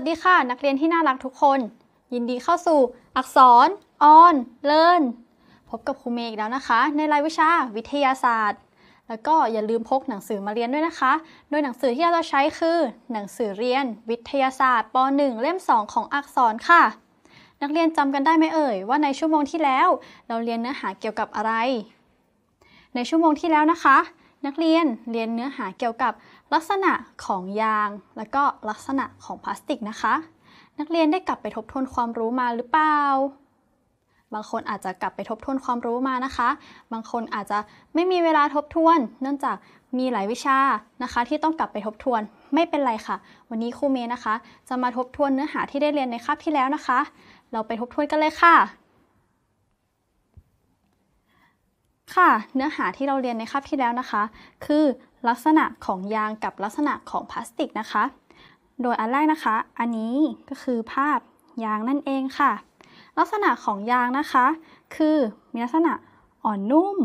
วัสดีค่ะนักเรียนที่น่ารักทุกคน ยินดีเข้าสู่อักษร ออนเลินพบกับครูเมย์อีกแล้วนะคะ ในรายวิชาวิทยาศาสตร์ แล้วก็อย่าลืมพกหนังสือมาเรียนด้วยนะคะ โดยหนังสือที่เราจะใช้คือ หนังสือเรียน วิทยาศาสตร์ป .1 เล่ม 2 ของอักษรค่ะ นักเรียนจำกันได้ไหมเอ่ย ว่าในชั่วโมงที่แล้ว เราเรียนเนื้อหาเกี่ยวกับอะไร ในชั่วโมงที่แล้วนะคะ นักเรียนเรียนเนื้อหาเกี่ยวกับลักษณะของยางและก็ลักษณะของพลาสติกนะคะ นักเรียนได้กลับไปทบทวนความรู้มาหรือเปล่าบางคนอาจจะกลับไปทบทวนความรู้มานะคะ บางคนอาจจะไม่มีเวลาทบทวน เนื่องจากมีหลายวิชานะคะ ที่ต้องกลับไปทบทวนไม่เป็นไรค่ะ วันนี้ครูเมย์นะคะ จะมาทบทวนเนื้อหาที่ได้เรียนในคาบที่แล้วนะคะ เราไปทบทวนกันเลยค่ะค่ะเนื้อหาที่เราเรียนในคาบที่แล้วนะคะ คือลักษณะของยางกับลักษณะของพลาสติกนะคะ โดยอันแรกนะคะ อันนี้ก็คือภาพยางนั่นเองค่ะ ลักษณะของยางนะคะ คือมีลักษณะอ่อนนุ่ม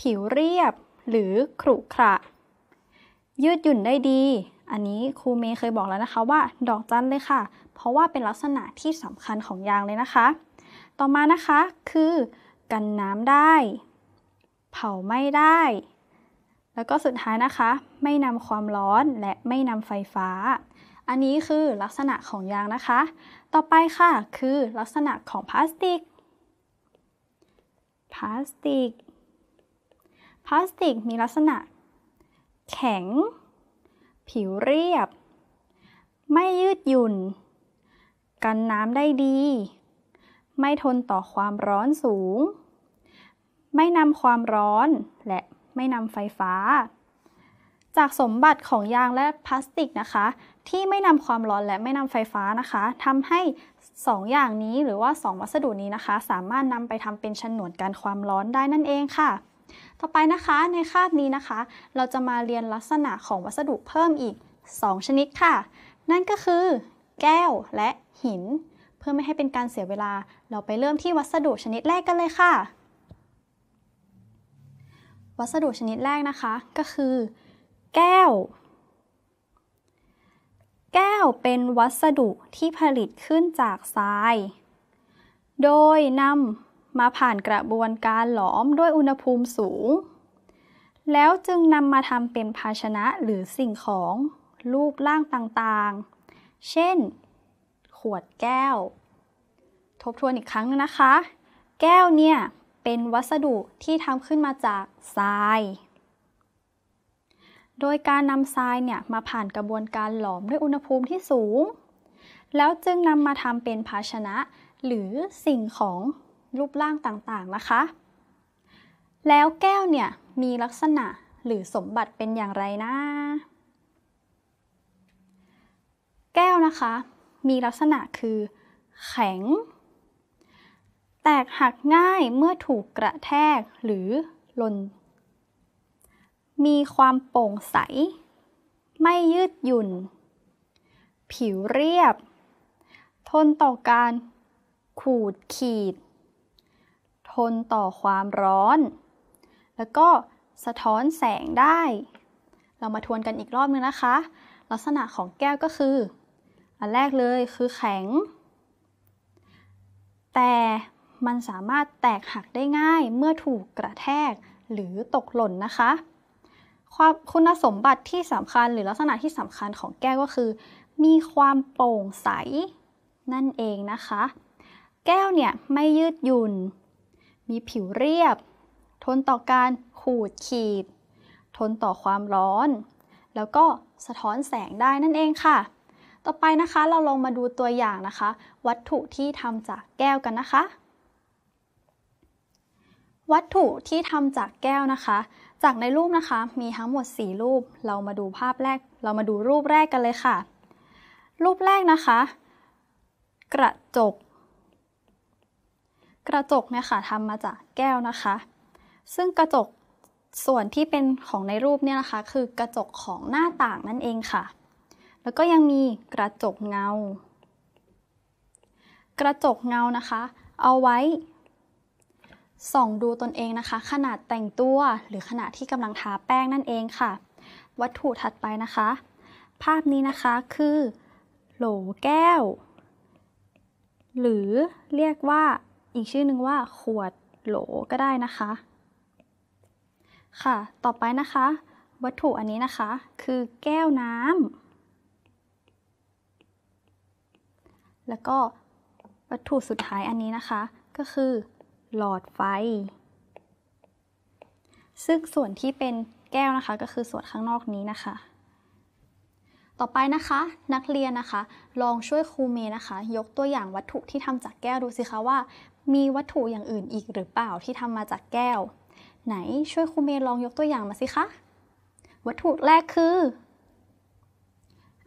ผิวเรียบ หรือขรุขระ ยืดหยุ่นได้ดี อันนี้ครูเมย์เคยบอกแล้วนะคะว่า ดอกจันเลยค่ะ เพราะว่าเป็นลักษณะที่สำคัญของยางเลยนะคะ ต่อมานะคะ คือ กันน้ำได้เผาไม่ได้ แล้วก็สุดท้ายนะคะ ไม่นำความร้อนและไม่นำไฟฟ้า อันนี้คือลักษณะของยางนะคะ ต่อไปค่ะ คือลักษณะของพลาสติก พลาสติก พลาสติกมีลักษณะ แข็ง ผิวเรียบ ไม่ยืดหยุ่น กันน้ำได้ดี ไม่ทนต่อความร้อนสูงไม่นำความร้อนและไม่นำไฟฟ้า จากสมบัติของยางและพลาสติกนะคะ ที่ไม่นำความร้อนและไม่นำไฟฟ้านะคะทำให้2ออย่างนี้หรือว่า 2 วัสดุนี้นะคะ สามารถนำไปทำเป็นฉนวนกันความร้อนได้นั่นเองค่ะ ต่อไปนะคะในคาบนี้นะคะ เราจะมาเรียนลักษณะของวัสดุเพิ่มอีก 2 ชนิดค่ะ นั่นก็คือแก้วและหิน เพื่อไม่ให้เป็นการเสียเวลา เราไปเริ่มที่วัสดุชนิดแรกกันเลยค่ะวัสดุชนิดแรกนะคะ ก็คือ แก้ว แก้วเป็นวัสดุที่ผลิตขึ้นจากทราย โดยนำมาผ่านกระบวนการหลอมด้วยอุณหภูมิสูง แล้วจึงนำมาทำเป็นภาชนะหรือสิ่งของรูปร่างต่างๆ เช่น ขวดแก้ว ทบทวนอีกครั้งนะคะ แก้วเนี่ยเป็นวัสดุที่ทำขึ้นมาจากทราย โดยการนำทรายเนี่ยมาผ่านกระบวนการหลอมด้วยอุณหภูมิที่สูง แล้วจึงนำมาทำเป็นภาชนะหรือสิ่งของรูปร่างต่างๆนะคะ แล้วแก้วเนี่ยมีลักษณะหรือสมบัติเป็นอย่างไรนะ แก้วนะคะมีลักษณะคือ แข็งแตกหักง่ายเมื่อถูกกระแทกหรือหล่นมีความโปร่งใส ไม่ยืดหยุ่น ผิวเรียบ ทนต่อการ ขูดขีด ทนต่อความร้อน แล้วก็สะท้อนแสงได้ เรามาทวนกันอีกรอบนึงนะคะ ลักษณะของแก้วก็คือ อันแรกเลยคือแข็ง แต่มันสามารถแตกหักได้ง่ายเมื่อถูกกระแทกหรือตกหล่นนะคะ ความคุณสมบัติที่สำคัญหรือลักษณะที่สำคัญของแก้วก็คือ มีความโปร่งใสนั่นเองนะคะ แก้วเนี่ย ไม่ยืดหยุ่น มีผิวเรียบ ทนต่อการขูดขีด ทนต่อความร้อน แล้วก็สะท้อนแสงได้นั่นเองค่ะ ต่อไปนะคะเราลองมาดูตัวอย่างนะคะ วัตถุที่ทำจากแก้วกันนะคะวัตถุที่ทำจากแก้วนะคะ จากในรูปนะคะ มีทั้งหมด 4 รูป เรามาดูภาพแรก เรามาดูรูปแรกกันเลยค่ะ รูปแรกนะคะ กระจก กระจกเนี่ยค่ะทำมาจากแก้วนะคะ ซึ่งกระจกส่วนที่เป็นของในรูปเนี่ยนะคะ คือกระจกของหน้าต่างนั่นเองค่ะ แล้วก็ยังมีกระจกเงา กระจกเงานะคะ เอาไว้ส่องดูตนเองนะคะขนาดแต่งตัวหรือขนาดที่กำลังทาแป้งนั่นเองค่ะ วัตถุถัดไปนะคะ ภาพนี้นะคะคือ โหลแก้ว หรือเรียกว่าอีกชื่อหนึ่งว่าขวดโหลก็ได้นะคะ ค่ะต่อไปนะคะ วัตถุอันนี้นะคะคือแก้วน้ำแล้วก็วัตถุสุดท้ายอันนี้นะคะก็คือหลอดไฟ ซึ่งส่วนที่เป็นแก้วนะคะ ก็คือส่วนข้างนอกนี้นะคะ ต่อไปนะคะ นักเรียนนะคะ ลองช่วยครูเมย์นะคะ ยกตัวอย่างวัตถุที่ทำจากแก้วดูสิคะว่ามีวัตถุอย่างอื่นอีกหรือเปล่าที่ทำมาจากแก้ว ไหนช่วยครูเมย์ลองยกตัวอย่างมาสิคะวัตถุแรกคือ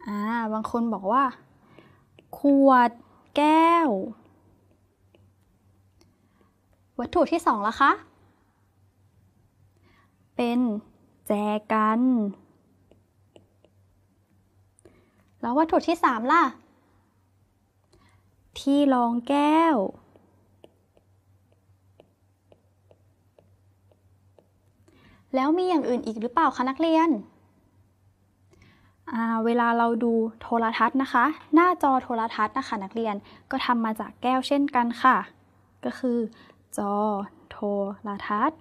อ่าบางคนบอกว่า ขวดแก้ววัตถุที่สองละคะ เป็นแจกัน แล้ววัตถุที่สามล่ะ ที่รองแก้ว แล้วมีอย่างอื่นอีกหรือเปล่าคะนักเรียน เวลาเราดูโทรทัศน์นะคะ หน้าจอโทรทัศน์นะคะนักเรียน ก็ทำมาจากแก้วเช่นกันค่ะ ก็คือจอ โทรทัศน์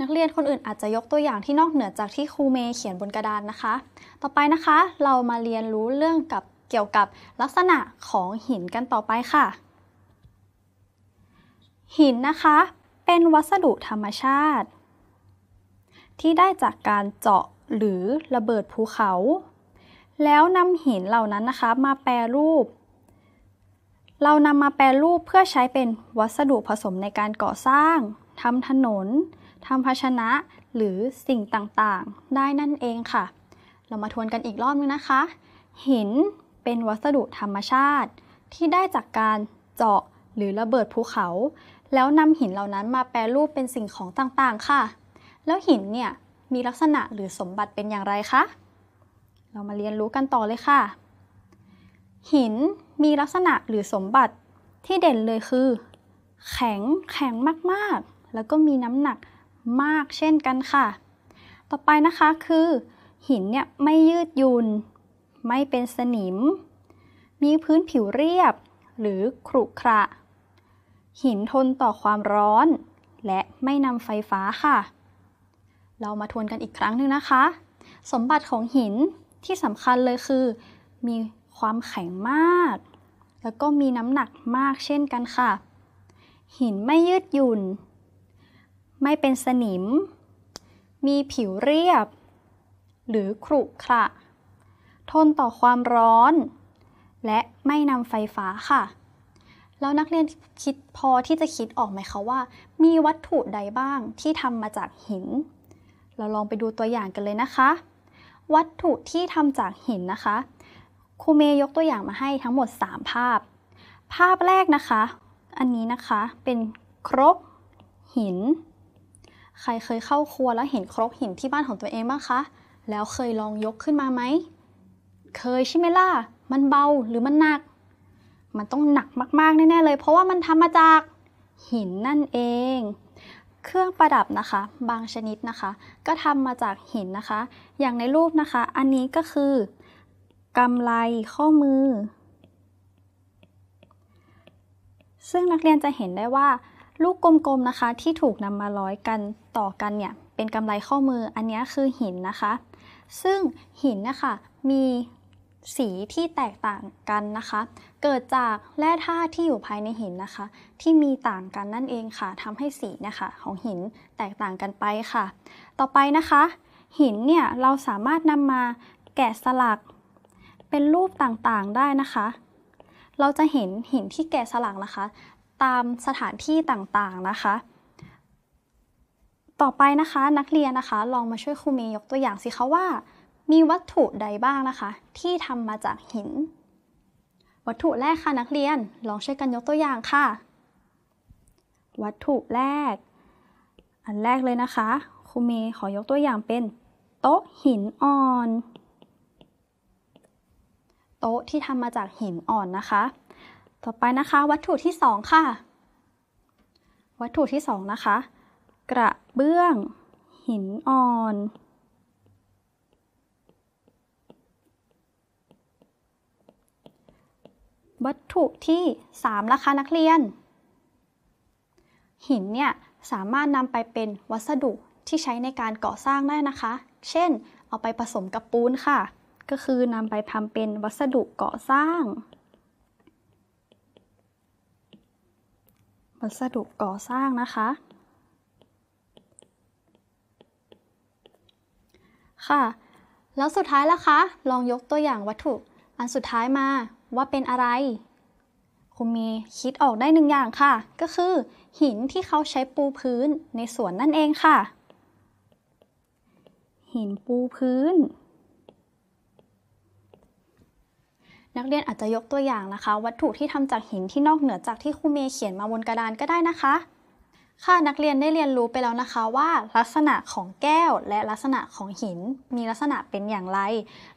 นักเรียนคนอื่นอาจจะยกตัวอย่างที่นอกเหนือจากที่ครูเมย์เขียนบนกระดานนะคะ ต่อไปนะคะ เรามาเรียนรู้เรื่องกับเกี่ยวกับลักษณะของหินกันต่อไปค่ะ หินนะคะ เป็นวัสดุธรรมชาติ ที่ได้จากการเจาะหรือระเบิดภูเขา แล้วนำหินเหล่านั้นนะคะ มาแปรรูปเรานำมาแปลรูปเพื่อใช้เป็นวัสดุผสมในการก่อสร้างทำถนนทำภาชนะ หรือสิ่งต่างๆ ได้นั่นเองค่ะ เรามาทวนกันอีกรอบนึงนะคะ หินเป็นวัสดุธรรมชาติ ที่ได้จากการเจาะหรือระเบิดภูเขา แล้วนำหินเหล่านั้นมาแปลรูปเป็นสิ่งของต่างๆค่ะ แล้วหินเนี่ยมีลักษณะหรือสมบัติเป็นอย่างไรคะเรามาเรียนรู้กันต่อเลยค่ะ หินมีลักษณะหรือสมบัติที่เด่นเลยคือ แข็งแข็งมากๆ แล้วก็มีน้ำหนักมากเช่นกันค่ะ ต่อไปนะคะคือ หินเนี่ยไม่ยืดยุนไม่เป็นสนิม มีพื้นผิวเรียบหรือขรุขระ หินทนต่อความร้อน และไม่นำไฟฟ้าค่ะ เรามาทวนกันอีกครั้งหนึ่งนะคะ สมบัติของหินที่สำคัญเลยคือมีความแข็งมาก แล้วก็มีน้ำหนักมากเช่นกันค่ะ หินไม่ยืดหยุ่น ไม่เป็นสนิม มีผิวเรียบ หรือครุขระ ทนต่อความร้อน และไม่นำไฟฟ้าค่ะ แล้วนักเรียนคิดพอที่จะคิดออกไหมคะว่า มีวัตถุใดบ้างที่ทำมาจากหิน เราลองไปดูตัวอย่างกันเลยนะคะ วัตถุที่ทำจากหินนะคะครูเมย์ยกตัวอย่างมาให้ทั้งหมด 3 ภาพ ภาพแรกนะคะ อันนี้นะคะเป็นครกหินใครเคยเข้าครัวแล้วเห็นครกหินที่บ้านของตัวเองบ้างคะ แล้วเคยลองยกขึ้นมาไหมเคยใช่ไหมล่ะมันเบาหรือมันหนัก มันต้องหนักมากๆแน่ๆเลย เพราะว่ามันทำมาจากหินนั่นเอง เครื่องประดับนะคะ บางชนิดนะคะ ก็ทำมาจากหินนะคะ อย่างในรูปนะคะ อันนี้ก็คือกำไรข้อมือ ซึ่งนักเรียนจะเห็นได้ว่า ลูกกลมๆ นะคะที่ถูกนำมาร้อยกันต่อกันเนี่ย เป็นกำไรข้อมือ อันนี้คือ หินนะคะ ซึ่งหินนะคะมีสีที่แตกต่างกันนะคะ เกิดจากแร่ธาตุที่อยู่ภายในหินนะคะ ที่มีต่างกันนั่นเองค่ะทำให้สีนะคะของหิน แตกต่างกันไปค่ะ ต่อไปนะคะ หินเนี่ย เราสามารถนำมาแกะสลักเป็นรูปต่างๆได้นะคะ เราจะเห็นหินที่แกะสลักนะคะ ตามสถานที่ต่างๆนะคะ ต่อไปนะคะนักเรียนนะคะ ลองมาช่วยครูเมย์ยกตัวอย่างสิคะว่า มีวัตถุใดบ้างนะคะ ที่ทำมาจากหิน วัตถุแรกค่ะนักเรียนลองช่วยกันยกตัวอย่างค่ะ วัตถุแรก อันแรกเลยนะคะครูเมย์ขอยกตัวอย่างเป็นโต๊ะหินอ่อน๊ะที่ทำมาจากหินอ่อนนะคะ ต่อไปนะคะวัตถุที่ 2 ค่ะ วัตถุที่ 2 นะคะ กระเบื้อง หินอ่อน วัตถุที่3นะคะนักเรียน หินเนี่ยสามารถนำไปเป็นวัสดุที่ใช้ในการก่อสร้างได้นะคะ เช่น เอาไปผสมกับปูนค่ะก็คือนำไปทำเป็นวัสดุก่อสร้าง วัสดุก่อสร้างนะคะ ค่ะ แล้วสุดท้ายล่ะคะ ลองยกตัวอย่างวัตถุ อันสุดท้ายมาว่าเป็นอะไรคุณมี คิดออกได้หนึ่งอย่างค่ะ ก็คือ หินที่เขาใช้ปูพื้นในสวนนั่นเองค่ะ หินปูพื้นนักเรียนอาจจะยกตัวอย่างนะคะ วัตถุที่ทำจากหินที่นอกเหนือจากที่ครูเมย์เขียนมาบนกระดานก็ได้นะคะ ค่ะนักเรียนได้เรียนรู้ไปแล้วนะคะว่า ลักษณะของแก้วและลักษณะของหินมีลักษณะเป็นอย่างไร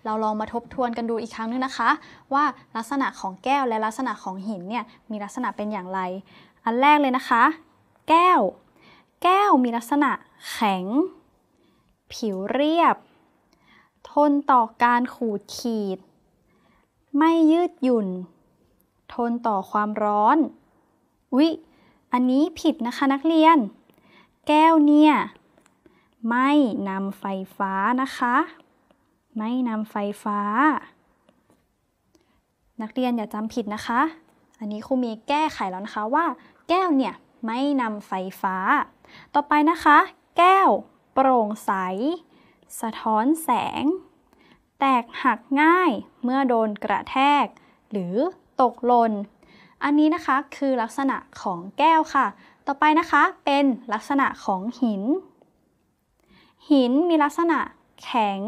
เราลองมาทบทวนกันดูอีกครั้งนึงนะคะ ว่าลักษณะของแก้วและลักษณะของหินเนี่ยมีลักษณะเป็นอย่างไร อันแรกเลยนะคะ แก้ว แก้วมีลักษณะแข็ง ผิวเรียบ ทนต่อการขูดขีดไม่ยืดหยุ่น ทนต่อความร้อนวิ อันนี้ผิดนะคะนักเรียน แก้วเนี่ยไม่นำไฟฟ้านะคะ ไม่นำไฟฟ้า นักเรียนอย่าจำผิดนะคะ อันนี้ครูมีแก้ไขแล้วนะคะว่า แก้วเนี่ยไม่นำไฟฟ้า ต่อไปนะคะ แก้ว โปร่งใส สะท้อนแสงแตกหักง่ายเมื่อโดนกระแทก หรือตกหล่น อันนี้นะคะคือลักษณะของแก้วค่ะ ต่อไปนะคะเป็นลักษณะของหิน หินมีลักษณะแข็ง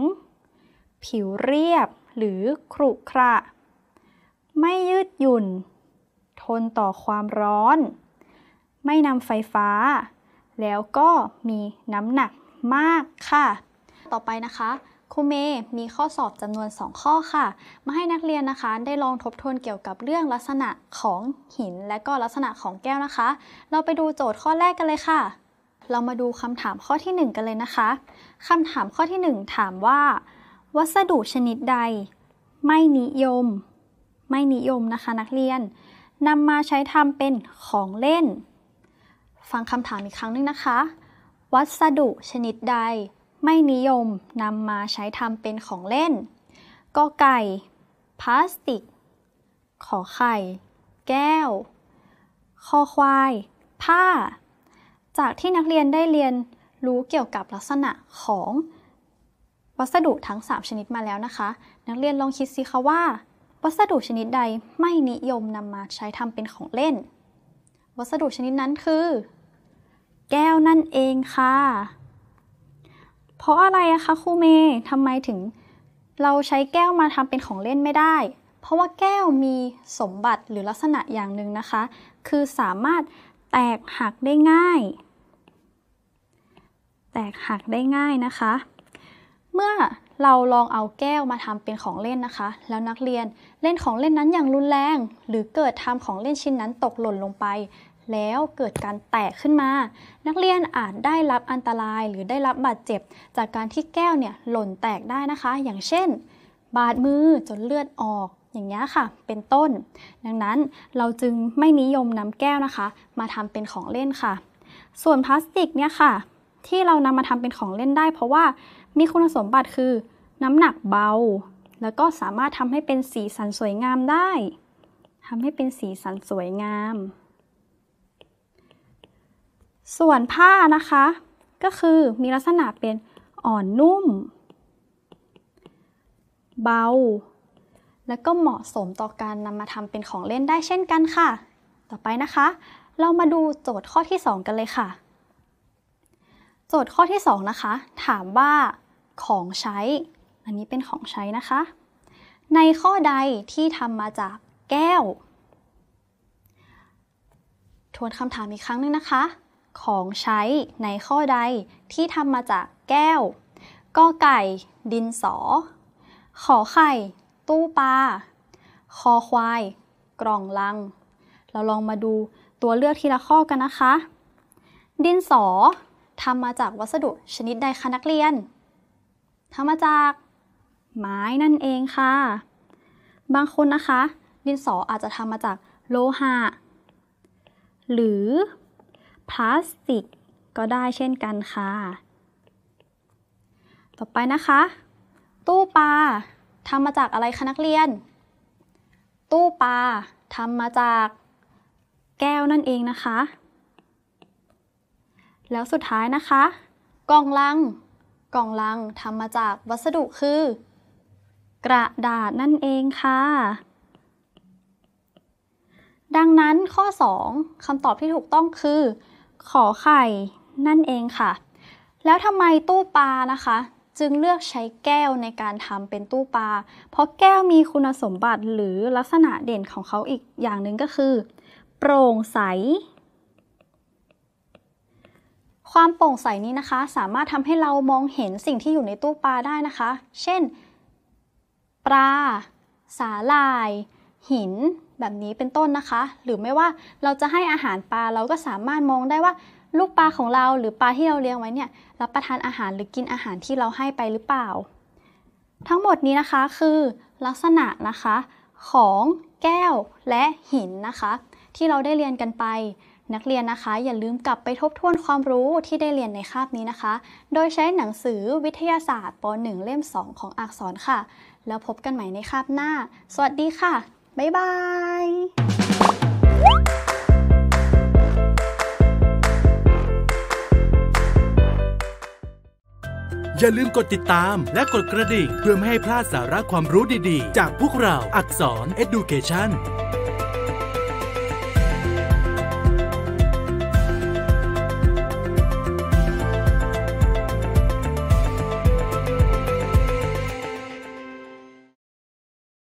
ผิวเรียบหรือครุขระ ไม่ยืดหยุ่น ทนต่อความร้อน ไม่นำไฟฟ้า แล้วก็มีน้ำหนักมากค่ะ ต่อไปนะคะครูเมย์มีข้อสอบจำนวน 2 ข้อค่ะ มาให้นักเรียนนะคะ ได้ลองทบทวนเกี่ยวกับเรื่องลักษณะของหิน และก็ลักษณะของแก้วนะคะ เราไปดูโจทย์ข้อแรกกันเลยค่ะ เรามาดูคำถามข้อที่ 1 กันเลยนะคะคำถามข้อที่ 1 ถามว่า วัสดุชนิดใด ไม่นิยม ไม่นิยมนะคะ นักเรียนนำมาใช้ทำเป็นของเล่น ฟังคำถามอีกครั้งนึงนะคะ วัสดุชนิดใดไม่นิยมนำมาใช้ทำเป็นของเล่นก็ไก่พลาสติก ขอไข่ แก้วคอควาย ผ้า จากที่นักเรียนได้เรียนรู้เกี่ยวกับลักษณะของ วัสดุทั้ง 3 ชนิดมาแล้วนะคะ นักเรียนลองคิดสิคะว่า วัสดุชนิดใดไม่นิยมนำมาใช้ทำเป็นของเล่น วัสดุชนิดนั้นคือ แก้วนั่นเองค่ะเพราะอะไรอะคะครูเมย์ทำไมถึงเราใช้แก้วมาทำเป็นของเล่นไม่ได้ เพราะว่าแก้วมีสมบัติหรือลักษณะอย่างหนึ่งนะคะ คือสามารถแตกหักได้ง่าย แตกหักได้ง่ายนะคะ เมื่อเราลองเอาแก้วมาทำเป็นของเล่นนะคะ แล้วนักเรียนเล่นของเล่นนั้นอย่างรุนแรง หรือเกิดทำของเล่นชิ้นนั้นตกหล่นลงไปแล้วเกิดการแตกขึ้นมา นักเรียนอาจได้รับอันตรายหรือได้รับบาดเจ็บ จากการที่แก้วเนี่ยหล่นแตกได้นะคะ อย่างเช่น บาดมือจนเลือดออก อย่างนี้ค่ะ เป็นต้น ดังนั้นเราจึงไม่นิยมนำแก้วนะคะ มาทำเป็นของเล่นค่ะ ส่วนพลาสติกเนี่ยค่ะ ที่เรานำมาทำเป็นของเล่นได้เพราะว่ามีคุณสมบัติคือ น้ำหนักเบา แล้วก็สามารถทำให้เป็นสีสันสวยงามได้ ทำให้เป็นสีสันสวยงามส่วนผ้านะคะ ก็คือมีลักษณะเป็นอ่อนนุ่ม เบา และก็เหมาะสมต่อการนำมาทำเป็นของเล่นได้เช่นกันค่ะ ต่อไปนะคะ เรามาดูโจทย์ข้อที่ 2 กันเลยค่ะ โจทย์ข้อที่2นะคะถามว่าของใช้ อันนี้เป็นของใช้นะคะ ในข้อใดที่ทำมาจากแก้ว ทวนคำถามอีกครั้งนึงนะคะของใช้ในข้อใดที่ทำมาจากแก้วกอไก่ ดินสอ ขอไข่ ตู้ปลาคอควาย กล่องลัง เราลองมาดูตัวเลือกทีละข้อกันนะคะ ดินสอทำมาจากวัสดุชนิดใดคะนักเรียนทำมาจาก ไม้นั่นเองค่ะ บางคนนะคะ ดินสออาจจะทำมาจากโลหะหรือพลาสติกก็ได้เช่นกันค่ะ ต่อไปนะคะ ตู้ปลาทำมาจากอะไรคะนักเรียน ตู้ปลาทำมาจาก แก้วนั่นเองนะคะ แล้วสุดท้ายนะคะ กล่องลัง กล่องลังทำมาจากวัสดุคือ กระดาษนั่นเองค่ะ ดังนั้นข้อ 2คำตอบที่ถูกต้องคือขอไข่นั่นเองค่ะ แล้วทำไมตู้ปลานะคะ จึงเลือกใช้แก้วในการทำเป็นตู้ปลา เพราะแก้วมีคุณสมบัติหรือลักษณะเด่นของเขาอีกอย่างหนึ่งก็คือ โปร่งใส ความโปร่งใสนี้นะคะ สามารถทำให้เรามองเห็นสิ่งที่อยู่ในตู้ปลาได้นะคะ เช่น ปลา สาลาย หินแบบนี้เป็นต้นนะคะ หรือไม่ว่าเราจะให้อาหารปลา เราก็สามารถมองได้ว่า ลูกปลาของเรา หรือปลาที่เราเลี้ยงไว้เนี่ยรับประทานอาหารหรือกินอาหารที่เราให้ไปหรือเปล่า ทั้งหมดนี้นะคะคือ ลักษณะนะคะของ แก้วและหินนะคะ ที่เราได้เรียนกันไป นักเรียนนะคะ อย่าลืมกลับไปทบทวนความรู้ที่ได้เรียนในคาบนี้นะคะ โดยใช้หนังสือวิทยาศาสตร์ป .1 เล่ม 2 ของอักษรค่ะ แล้วพบกันใหม่ในคาบหน้า สวัสดีค่ะบ๊ายบายอย่าลืมกดติดตามและกดกระดิ่งเพื่อไม่ให้พลาดสาระความรู้ดีๆ จากพวกเราอักษร Education